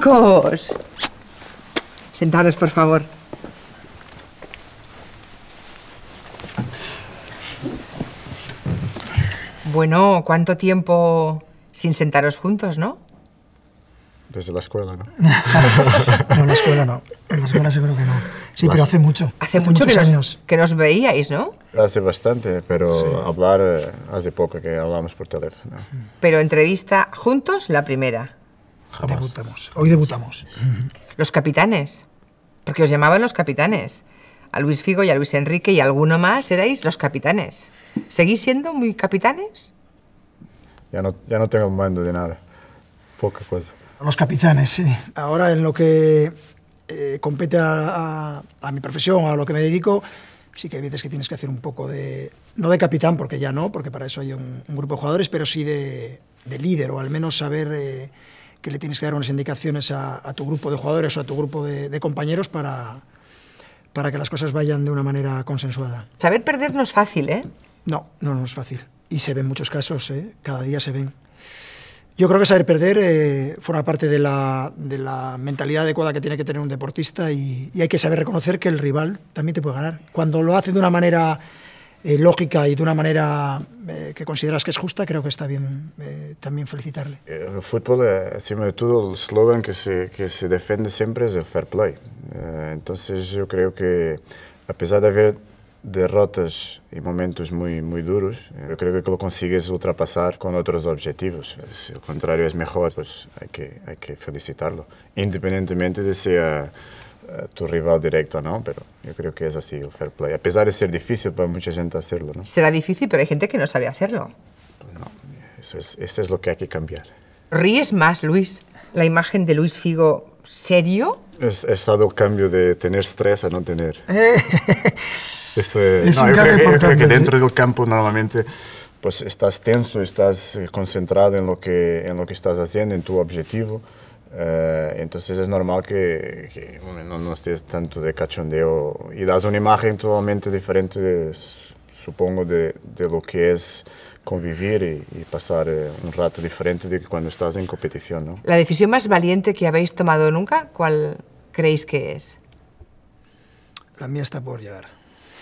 chicos. Sentaros, por favor. Bueno, ¿cuánto tiempo sin sentaros juntos, no? Desde la escuela, ¿no? no, en la escuela no. En la escuela seguro que no. Sí, pero hace mucho. Hace, mucho muchos años. que nos veíais, ¿no? Hace bastante, pero hablar eh, hace poco que hablamos por teléfono. Pero entrevista juntos, la primera. Debutamos. Hoy debutamos. Los capitanes. Porque os llamaban los capitanes. A Luis Figo y a Luis Enrique y a alguno más erais los capitanes. ¿Seguís siendo muy capitanes? Ya no, ya no tengo mando de nada. Poca cosa. Los capitanes, sí. Ahora en lo que eh, compete a, a, mi profesión, a lo que me dedico, sí que hay veces que tienes que hacer un poco de... No de capitán, porque ya no, porque para eso hay un, grupo de jugadores, pero sí de, de líder, o al menos saber... Eh, que le tienes que dar unas indicaciones a, tu grupo de jugadores o a tu grupo de, compañeros para, para que las cosas vayan de una manera consensuada. Saber perder no es fácil, ¿eh? No, no, no es fácil. Y se ven muchos casos, ¿eh? cada día se ven. Yo creo que saber perder eh, forma parte de la, mentalidad adecuada que tiene que tener un deportista y, y, hay que saber reconocer que el rival también te puede ganar. Cuando lo hace de una manera eh, lógica y de una manera eh, que consideras que es justa, creo que está bien eh, también felicitarle. Eh, el fútbol, eh, encima de todo, el slogan que se, que se defiende siempre es el fair play. Eh, entonces yo creo que, apesar de haber derrotas e momentos muito, muito duros, eu creio que ele consigues ultrapassar com outros objetivos. Se o contrário é melhor, pois há que, há que felicitá-lo, independentemente de ser. Eh, tu rival directo, ¿no? Pero yo creo que es así el fair play. A pesar de ser difícil para pues, mucha gente hacerlo, ¿no? Será difícil, pero hay gente que no sabe hacerlo. Pues no, eso es, es lo que hay que cambiar. ¿Ríes más, Luis? ¿La imagen de Luis Figo serio? Es, es el cambio de tener estrés a no tener. eso es, un cambio importante. ¿eh? dentro del campo normalmente pues estás tenso, estás eh, concentrado en lo que, en lo que estás haciendo, en tu objetivo. Eh, entonces es normal que, no, estés tanto de cachondeo y das una imagen totalmente diferente, supongo, de, lo que es convivir y, pasar eh, un rato diferente de que cuando estás en competición. ¿no? ¿La decisión más valiente que habéis tomado nunca, cuál creéis que es? La mía está por llegar.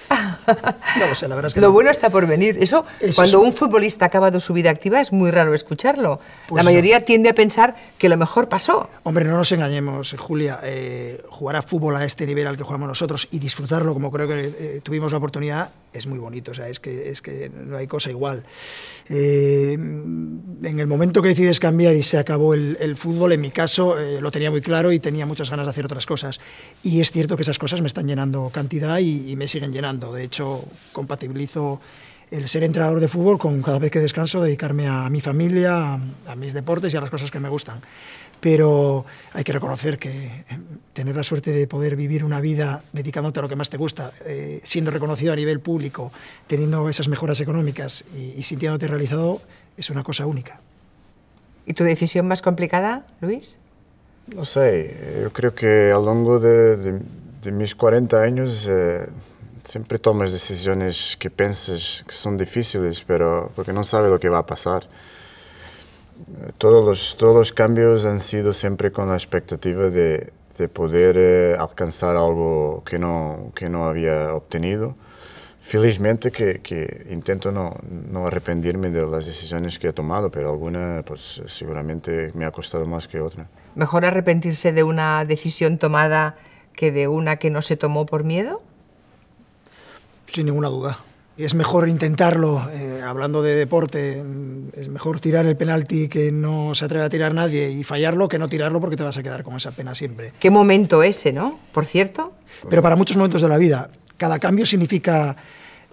No lo la verdad es que Lo bueno está por venir. Eso, cuando un futbolista ha acabado su vida activa, es muy raro escucharlo. Pues la mayoría tiende a pensar que lo mejor pasó. Hombre, no nos engañemos, Julia. Eh, jugar a fútbol a este nivel al que jugamos nosotros y disfrutarlo como creo que eh, tuvimos la oportunidad es muy bonito, sea, es que, es que no hay cosa igual. Eh, en el momento que decides cambiar y se acabó el, fútbol, en mi caso eh, lo tenía muy claro y tenía muchas ganas de hacer otras cosas. Y es cierto que esas cosas me están llenando cantidad y, me siguen llenando. De hecho, compatibilizo el ser entrenador de fútbol con cada vez que descanso dedicarme a mi familia, a mis deportes y a las cosas que me gustan pero hay que reconocer que eh, tener la suerte de poder vivir una vida dedicándote a lo que más te gusta, eh, siendo reconocido a nivel público, teniendo esas mejoras económicas y, sintiéndote realizado, es una cosa única. ¿Y tu decisión más complicada, Luis? No sé, eh, yo creo que a lo largo de, mis 40 años siempre tomas decisiones que piensas que son difíciles, pero porque no sabes lo que va a pasar todos los, todos los cambios han sido siempre con la expectativa de, de poder eh, alcanzar algo que no, que no había obtenido. Felizmente que, que intento no, no, arrepentirme de las decisiones que he tomado, pero alguna pues, seguramente me ha costado más que otra. ¿Mejor arrepentirse de una decisión tomada que de una que no se tomó por miedo? Sin ninguna duda es mejor intentarlo, eh, hablando de deporte, es mejor tirar el penalti que no se atreve a tirar nadie y fallarlo que no tirarlo porque te vas a quedar con esa pena siempre. Qué momento ese, ¿no? Por cierto. Pero para muchos momentos de la vida, cada cambio significa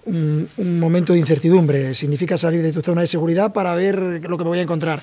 un, mm, un momento de incertidumbre, significa salir de tu zona de seguridad para ver lo que me voy a encontrar.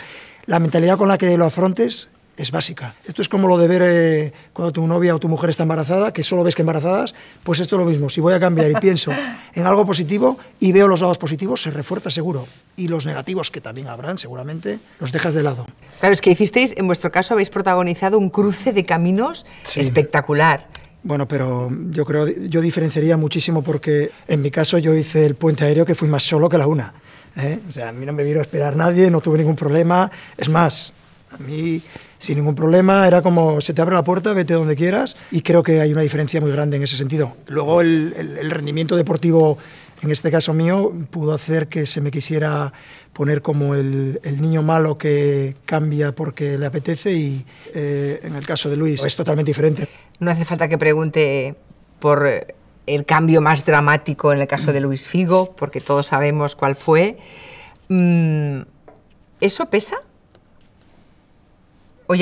La mentalidad con la que lo afrontes es básica. Esto es como lo de ver eh, cuando tu novia o tu mujer está embarazada, que solo ves que embarazadas, pues esto es lo mismo. Si voy a cambiar y pienso en algo positivo y veo los lados positivos, se refuerza seguro. Y los negativos, que también habrán seguramente, los dejas de lado. Claro, es que hicisteis, en vuestro caso, habéis protagonizado un cruce de caminos espectacular. Bueno, pero yo creo, yo diferenciaría muchísimo porque en mi caso yo hice el puente aéreo que fui más solo que la una. ¿eh? O sea, a mí no me vino a esperar nadie, no tuve ningún problema. Es más, a mí, sin ningún problema, era como se te abre la puerta, vete donde quieras y creo que hay una diferencia muy grande en ese sentido. Luego el, rendimiento deportivo, en este caso mío, pudo hacer que se me quisiera poner como el, niño malo que cambia porque le apetece y eh, en el caso de Luis es totalmente diferente. No hace falta que pregunte por el cambio más dramático en el caso de Luis Figo, porque todos sabemos cuál fue. Mm, ¿Eso pesa?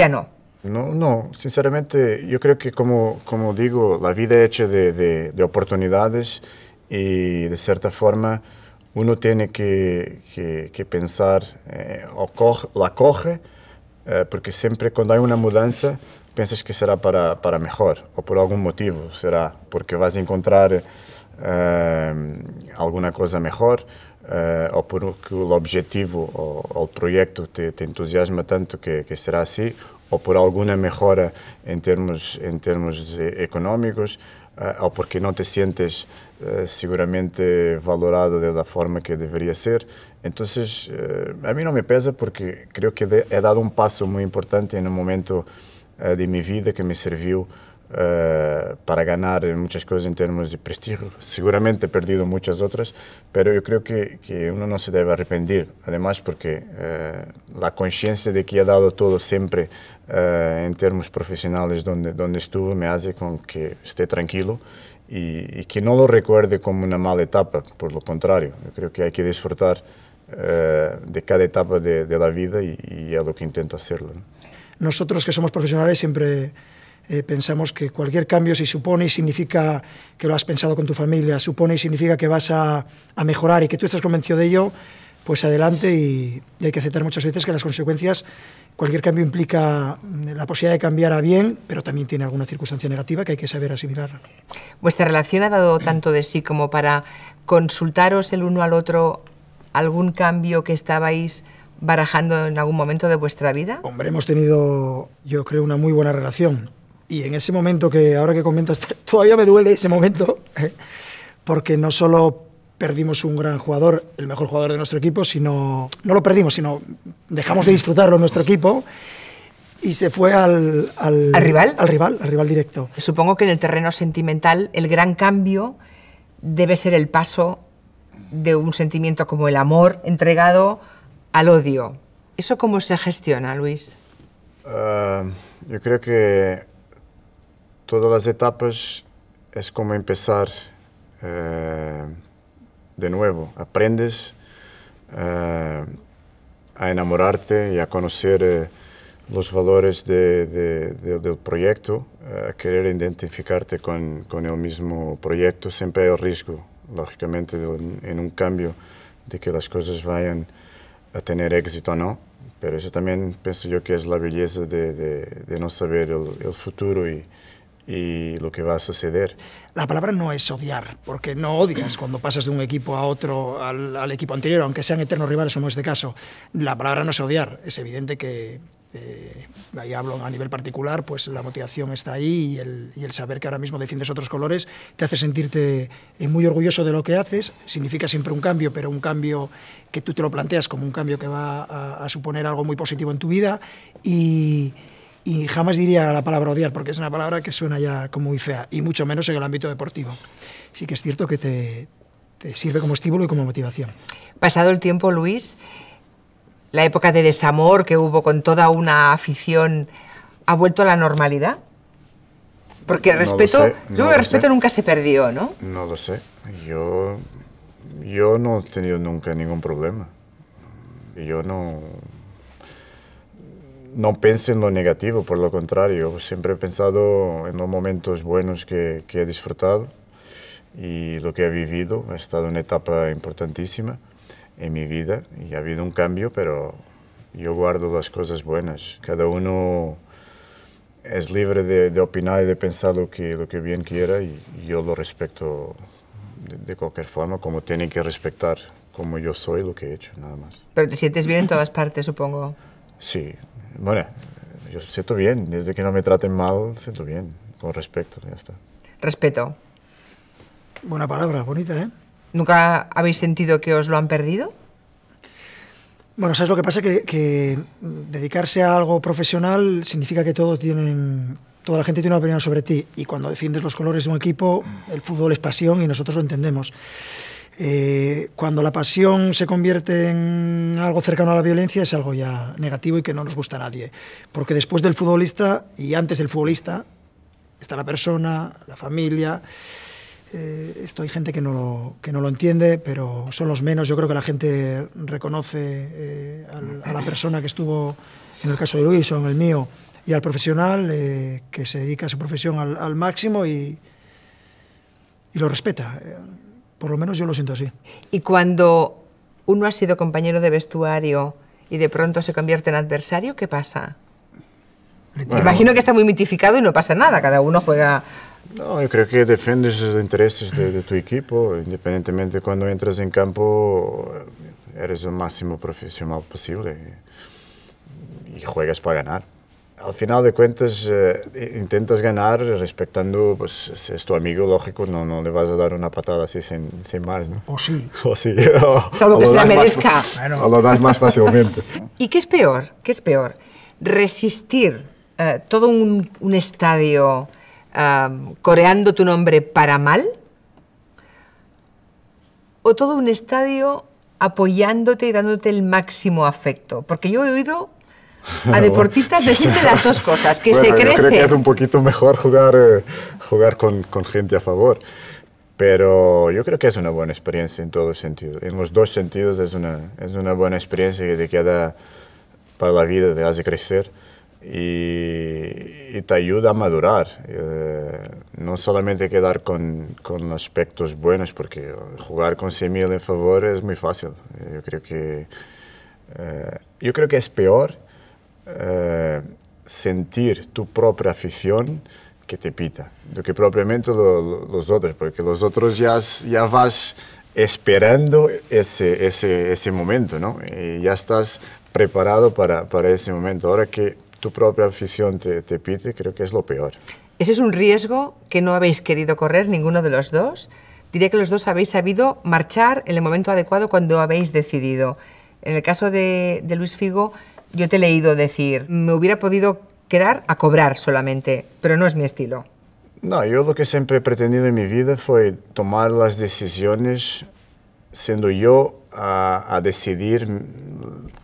no? No, sinceramente yo creo que como, digo, la vida es hecha de, oportunidades y de cierta forma uno tiene que, pensar eh, o la coge, eh, porque siempre cuando hay una mudanza piensas que será para, mejor o por algún motivo, será porque vas a encontrar eh, alguna cosa mejor uh, eh, ou porque o objetivo ou, o projeto te, te, entusiasma tanto que, que será assim, ou por alguma melhora em termos em termos económicos uh, eh, ou porque não te sientes uh, seguramente valorado da forma que deveria ser. Então, a mim não me pesa porque creio que é dado um passo muito importante no momento de minha vida que me serviu Uh, para ganhar muitas coisas em termos de prestígio, Seguramente perdido muitas outras, mas eu creio que, que uno no se deve arrepender. además porque uh, eh, consciência de que ha dado todo sempre uh, eh, termos profissionais onde onde donde estuve me faz com que esteja tranquilo y, y, que no lo recuerde como una mala etapa, por lo contrario, yo creo que hay que disfrutar de cada etapa de, de la vida y, y, es lo que intento hacerlo. ¿no? Nosotros que somos profesionales siempre Eh, pensamos que cualquier cambio, si supone y significa que lo has pensado con tu familia, supone y significa que vas a, mejorar y que tú estás convencido de ello, pues adelante y, hay que aceptar muchas veces que las consecuencias, cualquier cambio implica mm, la posibilidad de cambiar a bien, pero también tiene alguna circunstancia negativa que hay que saber asimilar ¿Vuestra relación ha dado tanto de sí como para consultaros el uno al otro algún cambio que estabais barajando en algún momento de vuestra vida? Hombre, hemos tenido, yo creo, una muy buena relación y en ese momento que ahora que comentas, todavía me duele ese momento, porque no solo perdimos un gran jugador, el mejor jugador de nuestro equipo, sino, no lo perdimos, sino dejamos de disfrutarlo en nuestro equipo y se fue al, al, al, rival. Al rival, al rival directo. Supongo que en el terreno sentimental el gran cambio debe ser el paso de un sentimiento como el amor entregado al odio. ¿Eso cómo se gestiona, Luis? Ah, yo creo que todas as etapas é como começar uh, eh, de novo. Aprendes uh, a enamorar-te e a conhecer uh, eh, os valores de, de, de, do projeto, a querer identificar-te com, com o mesmo projeto. Sempre há é o risco, logicamente, em um cambio, de que as coisas vayam a ter êxito ou não. mas isso também penso que é a belleza de, de, de saber o futuro y lo que va a suceder. La palabra no es odiar, porque no odias cuando pasas de un equipo a otro, al, equipo anterior, aunque sean eternos rivales o no es de caso. La palabra no es odiar, es evidente que, eh, ahí hablo a nivel particular, pues la motivación está ahí y el, saber que ahora mismo defiendes otros colores te hace sentirte eh, muy orgulloso de lo que haces. Significa siempre un cambio, pero un cambio que tú te lo planteas como un cambio que va a, a suponer algo muy positivo en tu vida y y jamás diría la palabra odiar porque es una palabra que suena ya como muy fea y mucho menos en el ámbito deportivo. Sí que es cierto que te, te sirve como estímulo y como motivación. Pasado el tiempo, Luis, la época de desamor que hubo con toda una afición ha vuelto a la normalidad. Porque el respeto, el respeto nunca se perdió, ¿no? No lo sé. Yo, yo no he tenido nunca ningún problema. Yo no, no pienso en lo negativo, por lo contrario, siempre he pensado en los momentos buenos que, he disfrutado y lo que he vivido. Ha estado una etapa importantísima en mi vida y ha habido un cambio, pero yo guardo las cosas buenas. Cada uno es libre de, opinar y de pensar lo que, lo que bien quiera y, yo lo respeto de, de, cualquier forma, como tienen que respetar como yo soy, lo que he hecho, nada más. Pero te sientes bien en todas partes, supongo. Sí, bueno, yo siento bien, desde que no me traten mal, siento bien, con respeto, ya está. Respeto. Buena palabra, bonita, ¿eh? ¿Nunca habéis sentido que os lo han perdido? Bueno, ¿sabes lo que pasa? Que, dedicarse a algo profesional significa que tienen, toda la gente tiene una opinión sobre ti y cuando defiendes los colores de un equipo, el fútbol es pasión y nosotros lo entendemos. Eh, cuando la pasión se convierte en algo cercano a la violencia es algo ya negativo y que no nos gusta a nadie. Porque después del futbolista y antes del futbolista está la persona, la familia. Eh, esto hay gente que no, lo, que no lo entiende, pero son los menos. Yo creo que la gente reconoce eh, a, la persona que estuvo, en el caso de Luis o en el mío, y al profesional que se dedica a su profesión al, máximo y, y lo respeta. Por lo menos yo lo siento así. Y cuando uno ha sido compañero de vestuario y de pronto se convierte en adversario, ¿qué pasa? Imagino que está muy mitificado y no pasa nada, cada uno juega... No, yo creo que defiendes los intereses de, tu equipo, independientemente cuando entras en campo, eres el máximo profesional posible y juegas para ganar al final de cuentas eh, intentas ganar respetando, pues es tu amigo, lógico, no, no le vas a dar una patada así sin, más, ¿no? O sí. O sí. O, Salvo que se la merezca. O lo das más fácilmente. ¿Y qué es peor? ¿Qué es peor? Resistir eh, todo un, estadio coreando tu nombre para mal o todo un estadio apoyándote y dándote el máximo afecto. Porque yo he oído a deportistas les sirve las dos cosas, que se crece. creo que es un poquito mejor jugar, eh, jugar con, gente a favor, pero yo creo que es una buena experiencia en todos sentidos. En los dos sentidos es una, es una buena experiencia que te queda para la vida, te hace crecer. Y, te ayuda a madurar. Eh, no solamente quedar con, con, aspectos buenos, porque jugar con 100.000 en favor es muy fácil. Eh, yo creo que, yo creo que es peor eh, sentir tu propia afición que te pita, lo que propiamente los otros, porque los otros ya, ya vas esperando ese, ese, momento, ¿no? Y ya estás preparado para, ese momento. Ahora que tu propia afición te, te pite, creo que es lo peor. Ese es un riesgo que no habéis querido correr ninguno de los dos. Diría que los dos habéis sabido marchar en el momento adecuado cuando habéis decidido. En el caso de, de Luis Figo, yo te he leído decir, me hubiera podido quedar a cobrar solamente, pero no es mi estilo. No, yo lo que siempre he pretendido en mi vida fue tomar las decisiones siendo yo a, decidir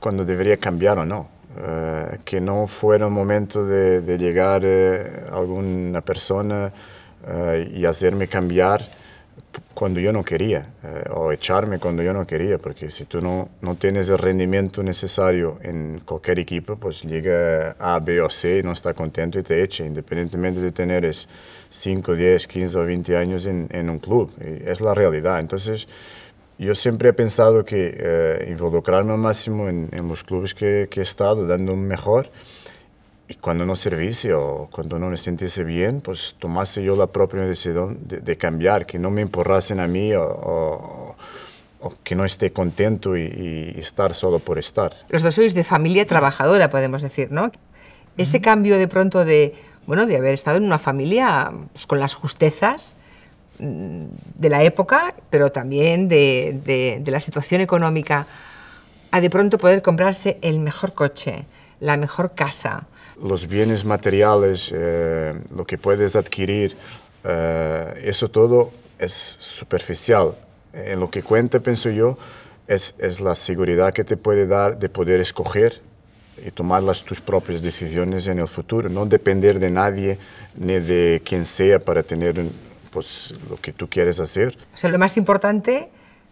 cuando debería cambiar o no. Eh, que no fuera un momento de, llegar eh, alguna persona eh, y hacerme cambiar cuando yo no quería eh, o echarme cuando yo no quería, porque si tú no, no tienes el rendimiento necesario en cualquier equipo, pues llega A, B o C y no está contento y te echa, independientemente de tener 5, 10, 15 o 20 años en, un club. es la realidad. Entonces, yo siempre he pensado que eh, involucrarme al máximo en, los clubes que, que, he estado, dando un mejor, y cuando no serví o cuando no me sintiese bien, pues tomase yo la propia decisión de, cambiar, que no me emporrasen a mí o, que no esté contento y, estar solo por estar. Los dos sois de familia trabajadora, podemos decir, ¿no? Ese cambio de pronto de, bueno, de haber estado en una familia pues, con las justezas mm, de la época, pero también de, de la situación económica, a de pronto poder comprarse el mejor coche, la mejor casa, los bienes materiales, eh, lo que puedes adquirir, eh, eso todo es superficial. En lo que cuenta, pienso yo, es, la seguridad que te puede dar de poder escoger y tomar las, tus propias decisiones en el futuro, no depender de nadie ni de quien sea para tener pues, lo que tú quieres hacer. O sea, lo más importante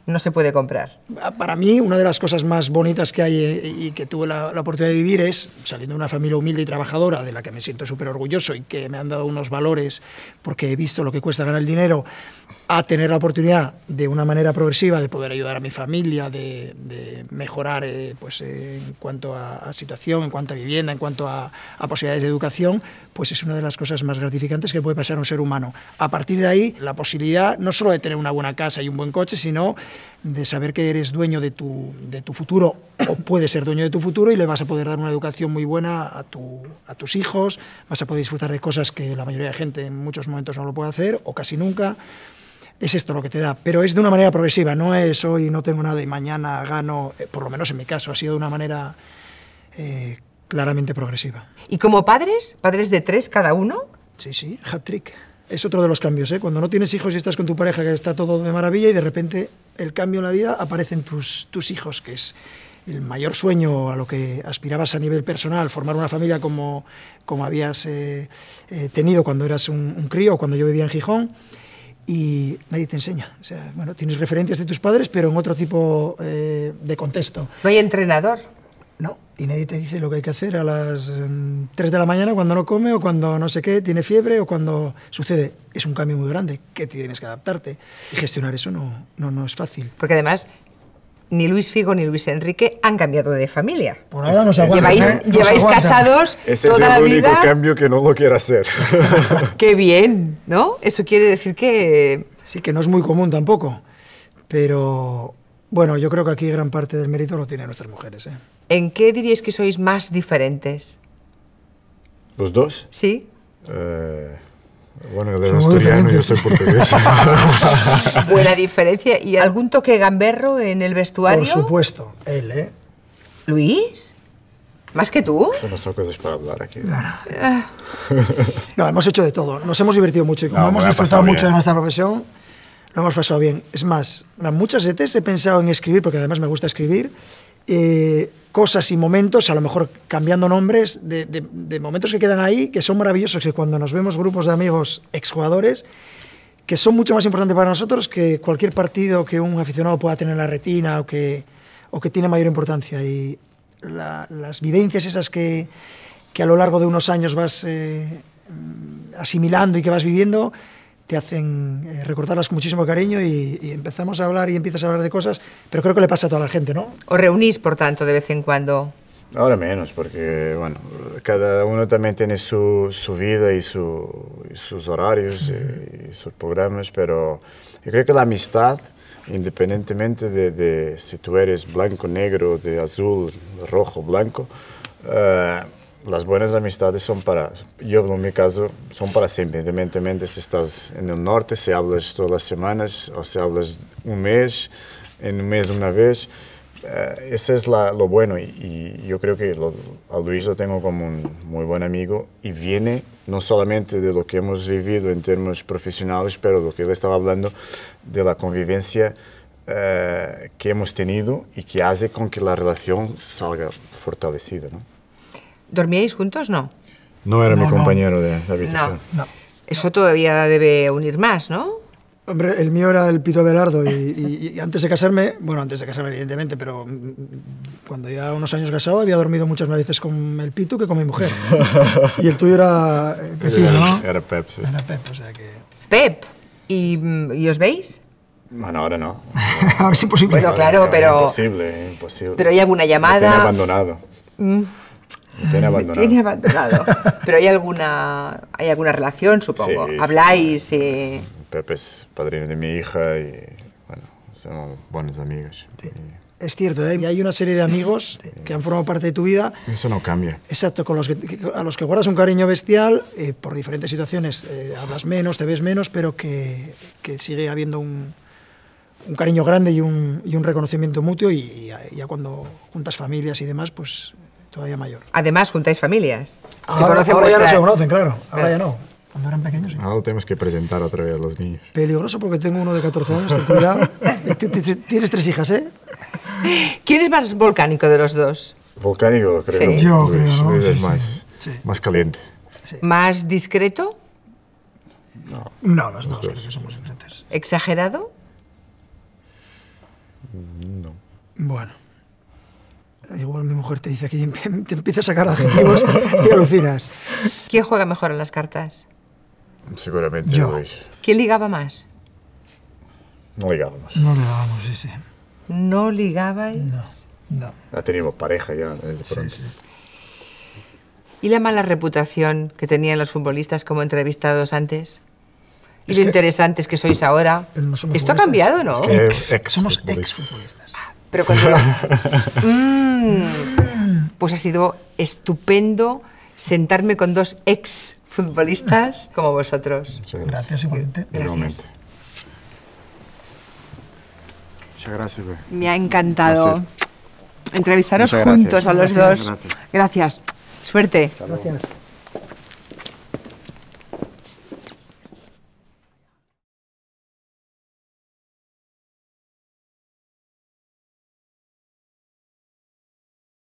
no se puede comprar. Ah, para mí, una de las cosas más bonitas que hay eh, y que tuve la, oportunidad de vivir es, saliendo de una familia humilde y trabajadora, de la que me siento súper orgulloso y que me han dado unos valores porque he visto lo que cuesta ganar el dinero, a tener la oportunidad de una manera progresiva de poder ayudar a mi familia, de, mejorar eh, pues, eh, en cuanto a, situación, en cuanto a vivienda, en cuanto a, posibilidades de educación, pues es una de las cosas más gratificantes que puede pasar a un ser humano. A partir de ahí, la posibilidad no solo de tener una buena casa y un buen coche, sino de saber que eres dueño de tu, de tu futuro o puedes ser dueño de tu futuro y le vas a poder dar una educación muy buena a, tu, a tus hijos, vas a poder disfrutar de cosas que la mayoría de gente en muchos momentos no lo puede hacer o casi nunca es esto lo que te da. Pero es de una manera progresiva, no es hoy no tengo nada y mañana gano, eh, por lo menos en mi caso, ha sido de una manera eh, claramente progresiva. ¿Y como padres? ¿Padres de tres cada uno? Sí, sí, hat-trick. Es otro de los cambios, ¿eh? Cuando no tienes hijos y estás con tu pareja que está todo de maravilla y de repente el cambio en la vida aparecen tus, tus hijos, que es el mayor sueño a lo que aspirabas a nivel personal, formar una familia como, como habías eh, tenido cuando eras un, un crío, cuando yo vivía en Gijón y nadie te enseña. O sea, bueno, tienes referencias de tus padres, pero en otro tipo eh, de contexto. ¿No hay entrenador? No, y nadie te dice lo que hay que hacer a las 3 mm, de la mañana cuando no come o cuando no sé qué, tiene fiebre o cuando sucede. Es un cambio muy grande que tienes que adaptarte y gestionar eso no, no, no es fácil. Porque además ni Luis Figo ni Luis Enrique han cambiado de familia. Por ahora nos aguanta, lleváis, ¿eh? lleváis casados Ese es el único cambio que no lo quiera hacer. Qué bien, ¿no? Eso quiere decir que... Sí, que no es muy común tampoco, pero bueno, yo creo que aquí gran parte del mérito lo tienen nuestras mujeres. ¿eh? ¿En qué diríais que sois más diferentes? ¿Los dos? Sí. Eh, bueno, asturiano y yo soy portugués. Buena diferencia. ¿Y algún toque gamberro en el vestuario? Por supuesto, él, ¿eh? ¿Luis? ¿Más que tú? Son nuestras cosas para hablar aquí. ¿no? Ah. no, hemos hecho de todo. Nos hemos divertido mucho y como hemos disfrutado mucho de nuestra profesión, lo hemos pasado bien. Es más, muchas veces he pensado en escribir, porque además me gusta escribir, y... Eh, cosas y momentos, a lo mejor cambiando nombres, de, momentos que quedan ahí, que son maravillosos, que cuando nos vemos grupos de amigos exjugadores, que son mucho más importantes para nosotros que cualquier partido que un aficionado pueda tener en la retina o que, o que tiene mayor importancia. Y las vivencias esas que, que, a lo largo de unos años vas eh, asimilando y que vas viviendo, te hacen eh, recordarlas con muchísimo cariño y, empezamos a hablar y empiezas a hablar de cosas, pero creo que le pasa a toda la gente, ¿no? ¿Os reunís, por tanto, de vez en cuando? Ahora menos, porque, bueno, cada uno también tiene su, su vida y, sus horarios y, sus programas, pero yo creo que la amistad, independientemente de, si tú eres blanco, negro, de azul, rojo, blanco, eh, las buenas amistades son para, yo en mi caso, son para siempre, independientemente si estás en el norte, si hablas todas las semanas o si hablas un mes, en un mes una vez. Uh, eh, eso es la, lo bueno y, y, yo creo que lo, a Luis lo tengo como un muy buen amigo y viene no solamente de lo que hemos vivido en términos profesionales, pero de lo que él estaba hablando, de la convivencia uh, que hemos tenido y que hace con que la relación salga fortalecida. ¿no? ¿Dormíais juntos? No. No era mi compañero de, habitación. No. Eso todavía debe unir más, ¿no? Hombre, el mío era el Pito velardo y, y, antes de casarme, bueno, antes de casarme evidentemente, pero mm, cuando ya unos años casado había dormido muchas más veces con el Pito que con mi mujer. Y el tuyo era... ¿Qué eh, ¿no? Era, Pep, sí. Era Pep, o sea que... Pep, ¿y, mm, y os veis? Bueno, ahora no. ahora es imposible. Bueno, claro, pero... Imposible, imposible. Pero hay alguna llamada... Me abandonado. Mm tiene abandonado. Pero hay alguna, hay alguna relación, supongo. Habláis sí. Eh. Pepe es padrino de mi hija y bueno, somos buenos amigos. Es cierto, ¿eh? hay una serie de amigos que han formado parte de tu vida. Eso no cambia. Exacto, con los a los que guardas un cariño bestial, eh, por diferentes situaciones hablas menos, te ves menos, pero que, que sigue habiendo un, un cariño grande y un, y un reconocimiento mutuo y, y ya cuando juntas familias y demás, pues todavía mayor. Además, juntáis familias. Ahora, ya no se conocen, claro. Ahora ya no. Cuando eran pequeños, sí. Ahora tenemos que presentar otra vez de los niños. Peligroso porque tengo uno de 14 años, ten cuidado. Tienes tres hijas, ¿eh? ¿Quién es más volcánico de los dos? Volcánico, creo. Yo creo, es más, más caliente. ¿Más discreto? No, no los, dos, creo que somos diferentes. ¿Exagerado? No. Bueno. Igual mi mujer te dice que te empieza a sacar adjetivos y alucinas. ¿Quién juega mejor en las cartas? Seguramente Yo. Pues, ¿Quién ligaba más? No ligábamos. No ligábamos, sí, sí. ¿No ligabais? No, no. Ya teníamos pareja ya. Sí, sí. ¿Y la mala reputación que tenían los futbolistas como entrevistados antes? y lo interesantes que sois ahora. Esto ha cambiado, ¿no? somos ex futbolistas. Pero cuando... Mm, pues ha sido estupendo sentarme con dos ex futbolistas como vosotros. Muchas gracias. igualmente. Muchas gracias. Me ha encantado entrevistaros juntos a los dos. Gracias. Suerte. Gracias.